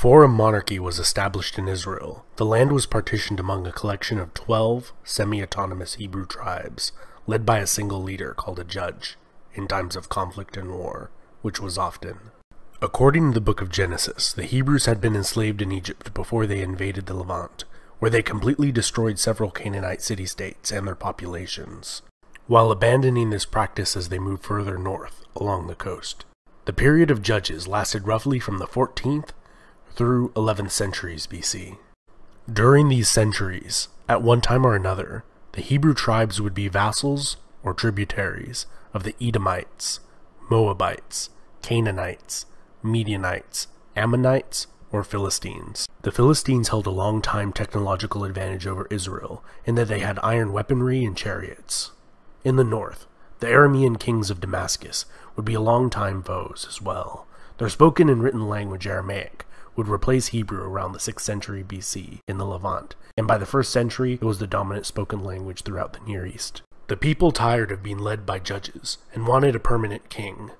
Before a monarchy was established in Israel, the land was partitioned among a collection of 12 semi autonomous Hebrew tribes, led by a single leader called a judge, in times of conflict and war, which was often. According to the book of Genesis, the Hebrews had been enslaved in Egypt before they invaded the Levant, where they completely destroyed several Canaanite city states and their populations, while abandoning this practice as they moved further north along the coast. The period of judges lasted roughly from the 14th through 11th centuries BC. During these centuries, at one time or another, the Hebrew tribes would be vassals or tributaries of the Edomites, Moabites, Canaanites, Midianites, Ammonites, or Philistines. The Philistines held a long time technological advantage over Israel in that they had iron weaponry and chariots. In the north, the Aramean kings of Damascus would be long time foes as well. Their spoken and written language Aramaic would replace Hebrew around the 6th century BC in the Levant, and by the 1st century it was the dominant spoken language throughout the Near East. The people tired of being led by judges and wanted a permanent king.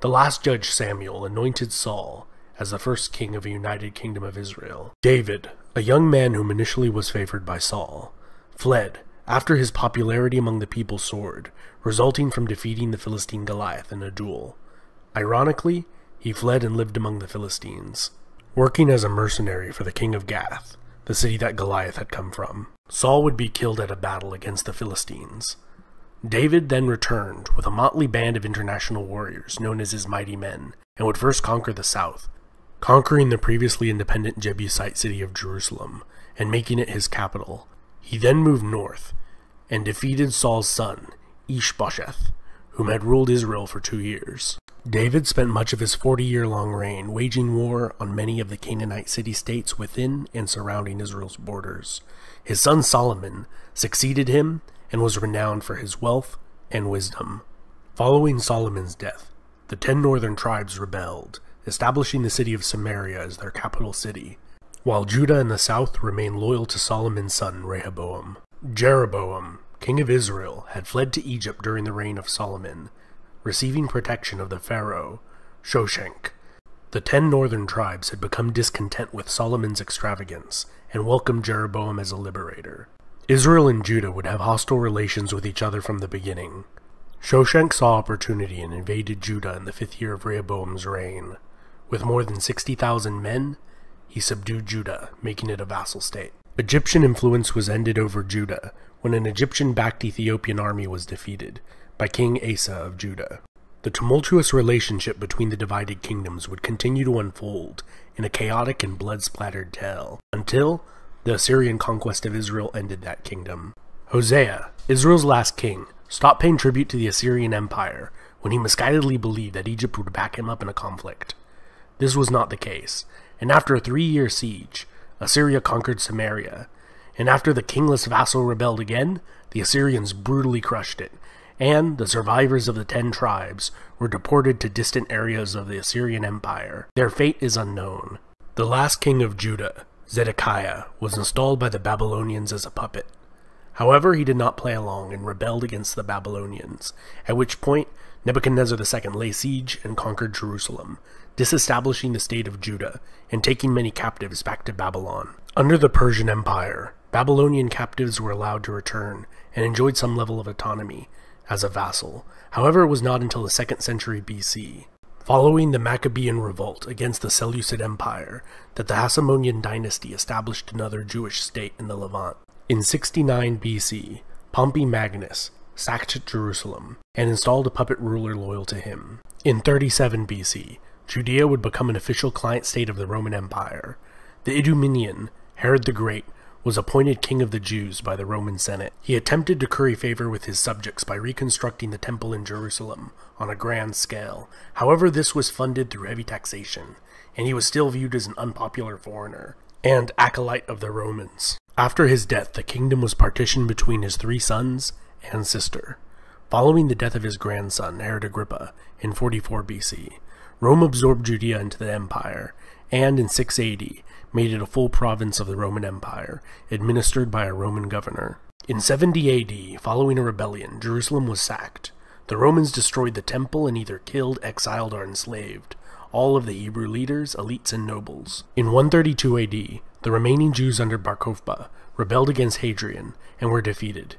The last judge Samuel anointed Saul as the first king of a united kingdom of Israel. David, a young man whom initially was favored by Saul, fled after his popularity among the people soared, resulting from defeating the Philistine Goliath in a duel. Ironically, he fled and lived among the Philistines working as a mercenary for the king of Gath, the city that Goliath had come from. Saul would be killed at a battle against the Philistines. David then returned with a motley band of international warriors known as his mighty men and would first conquer the south, conquering the previously independent Jebusite city of Jerusalem and making it his capital. He then moved north and defeated Saul's son, Ishbosheth, whom had ruled Israel for two years. David spent much of his 40 year long reign waging war on many of the Canaanite city states within and surrounding Israel's borders. His son Solomon succeeded him and was renowned for his wealth and wisdom. Following Solomon's death, the ten northern tribes rebelled, establishing the city of Samaria as their capital city, while Judah in the south remained loyal to Solomon's son Rehoboam. Jeroboam, king of Israel, had fled to Egypt during the reign of Solomon, receiving protection of the pharaoh, Shoshenk. The ten northern tribes had become discontent with Solomon's extravagance and welcomed Jeroboam as a liberator. Israel and Judah would have hostile relations with each other from the beginning. Shoshenk saw opportunity and invaded Judah in the fifth year of Rehoboam's reign. With more than 60,000 men, he subdued Judah, making it a vassal state. Egyptian influence was ended over Judah when an Egyptian backed Ethiopian army was defeated by King Asa of Judah. The tumultuous relationship between the divided kingdoms would continue to unfold in a chaotic and blood splattered tale until the Assyrian conquest of Israel ended that kingdom. Hosea, Israel's last king, stopped paying tribute to the Assyrian Empire when he misguidedly believed that Egypt would back him up in a conflict. This was not the case, and after a three year siege, Assyria conquered Samaria, and after the kingless vassal rebelled again, the Assyrians brutally crushed it, and the survivors of the ten tribes were deported to distant areas of the Assyrian Empire. Their fate is unknown. The last king of Judah, Zedekiah, was installed by the Babylonians as a puppet. However, he did not play along and rebelled against the Babylonians, at which point Nebuchadnezzar II laid siege and conquered Jerusalem, disestablishing the state of Judah, and taking many captives back to Babylon. Under the Persian Empire, Babylonian captives were allowed to return and enjoyed some level of autonomy as a vassal. However, it was not until the 2nd century BC, following the Maccabean revolt against the Seleucid Empire, that the Hasmonean dynasty established another Jewish state in the Levant. In 69 BC, Pompey Magnus sacked Jerusalem and installed a puppet ruler loyal to him. In 37 BC, Judea would become an official client state of the Roman Empire. The Idumean, Herod the Great, was appointed king of the Jews by the Roman Senate. He attempted to curry favor with his subjects by reconstructing the temple in Jerusalem on a grand scale. However, this was funded through heavy taxation, and he was still viewed as an unpopular foreigner and acolyte of the Romans. After his death, the kingdom was partitioned between his three sons and sister. Following the death of his grandson, Herod Agrippa, in 44 BC, Rome absorbed Judea into the empire, and in 680 made it a full province of the Roman Empire, administered by a Roman governor. In 70 AD, following a rebellion, Jerusalem was sacked. The Romans destroyed the temple and either killed, exiled, or enslaved all of the Hebrew leaders, elites, and nobles. In 132 AD, the remaining Jews under Bar Kokhba rebelled against Hadrian and were defeated.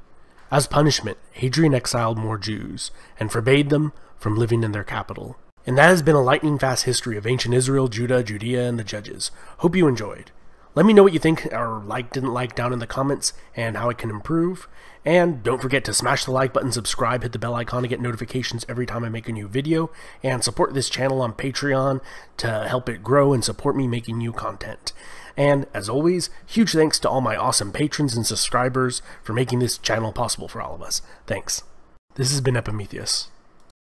As punishment, Hadrian exiled more Jews and forbade them from living in their capital. And that has been a lightning fast history of ancient Israel, Judah, Judea, and the judges. Hope you enjoyed. Let me know what you think or like, didn't like down in the comments and how I can improve. And don't forget to smash the like button, subscribe, hit the bell icon to get notifications every time I make a new video, and support this channel on Patreon to help it grow and support me making new content. And as always, huge thanks to all my awesome patrons and subscribers for making this channel possible for all of us. Thanks. This has been Epimetheus.